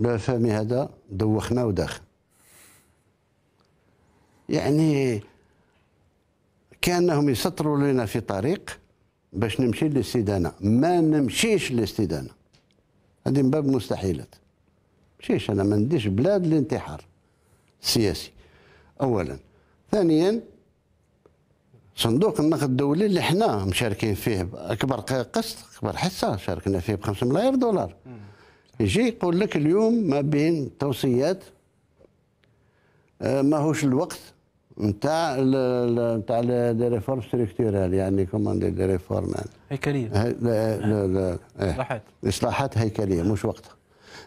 لو فامي هذا دوخنا وداخل يعني كانهم يسطروا لنا في طريق باش نمشي للاستدانه ما نمشيش للاستدانه هذه من باب المستحيلات مشيش انا ما نديش بلاد الانتحار السياسي اولا ثانيا صندوق النقد الدولي اللي حنا مشاركين فيه اكبر قسط اكبر حصه شاركنا فيه ب 5 ملايير دولار يجي يقول لك اليوم ما بين توصيات آه، ماهوش الوقت نتاع نتاع لي ريفورم ستركتورال يعني كومون دي ريفورم يعني. هيكليه إيه. اصلاحات اصلاحات هيكليه مش وقتها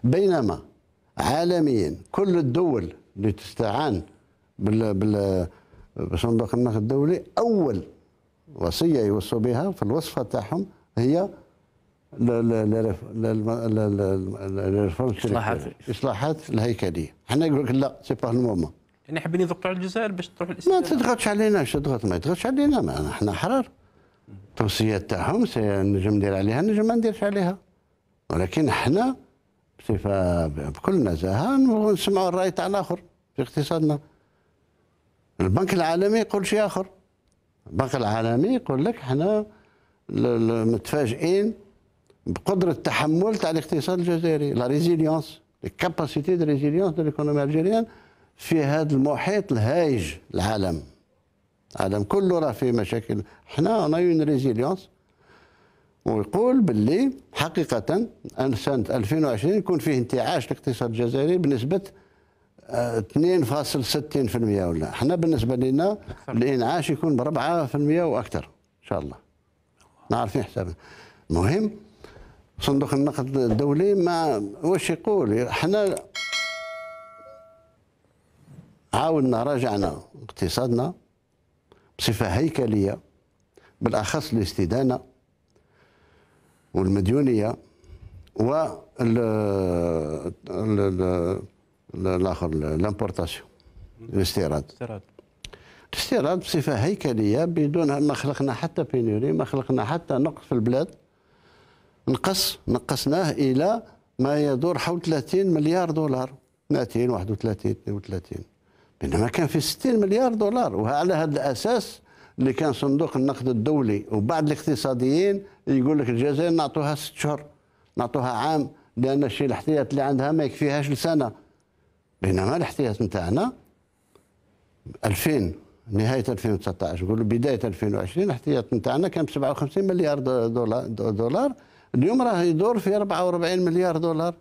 بينما عالميا كل الدول اللي تستعان بال بال بصندوق النقد الدولي اول وصيه يوصوا بها في الوصفه تاعهم هي الاصلاحات الهيكليه حنا يقول لك لا سي با المومون يعني حابين يضغطوا على الجزائر باش تروح الاسلام ما تضغطش علينا شو تضغط ما تضغطش علينا ما حنا حرار التوصيات تاعهم نجم ندير عليها نجم ما نديرش عليها ولكن حنا بصفه بكل نزاهه نسمعوا الراي تاع الاخر في اقتصادنا البنك العالمي يقول شيء اخر البنك العالمي يقول لك حنا متفاجئين بقدره تحمل تاع الاقتصاد الجزائري لا ريزيليونس الكاباسيتي دو ريزيليونس دو ليكونومي الجيريان في هذا المحيط الهايج العالم العالم كله راه فيه مشاكل حنا اون اون ريزيليونس ويقول باللي حقيقة أن سنة 2020 يكون فيه انتعاش الاقتصاد الجزائري بنسبة 2.60% آه، ولا حنا بالنسبة لنا الانعاش يكون ب 4% وأكثر إن شاء الله نعرفين حسابنا المهم صندوق النقد الدولي ما واش يقول حنا عاودنا راجعنا اقتصادنا بصفة هيكلية بالأخص الاستدانة والمديونية و الآخر الامبورتاسيون الاستيراد الاستيراد بصفة هيكلية بدون ما خلقنا حتى بينوري ما خلقنا حتى نقص في البلاد نقص نقصناه الى ما يدور حول 30 مليار دولار 30 31 32 بينما كان في 60 مليار دولار وعلى هذا الاساس اللي كان صندوق النقد الدولي وبعض الاقتصاديين يقول لك الجزائر نعطوها ست شهور نعطوها عام لان الشيء الاحتياط اللي عندها ما يكفيهاش لسنه بينما الاحتياط نتاعنا 2000 نهايه 2019 نقولوا بدايه 2020 الاحتياط نتاعنا كان ب 57 مليار دولار, دولار اليوم راه يدور في 44 مليار دولار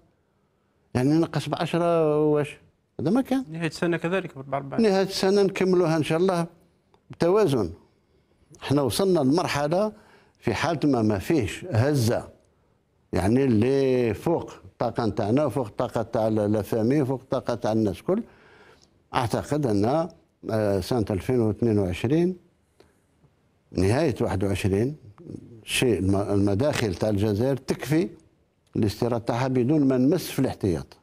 يعني نقص ب 10 واش هذا ما كان نهايه السنه كذلك ب 44 نهايه السنه نكملوها ان شاء الله بتوازن احنا وصلنا لمرحله في حاله ما ما فيش هزه يعني اللي فوق الطاقه نتاعنا فوق الطاقه تاع لافامي فوق الطاقه تاع الناس الكل اعتقد ان آه، سنه 2022 نهايه 21 شيء المداخل تاع الجزائر تكفي الاستيراد تاعها بدون ما نمس في الاحتياط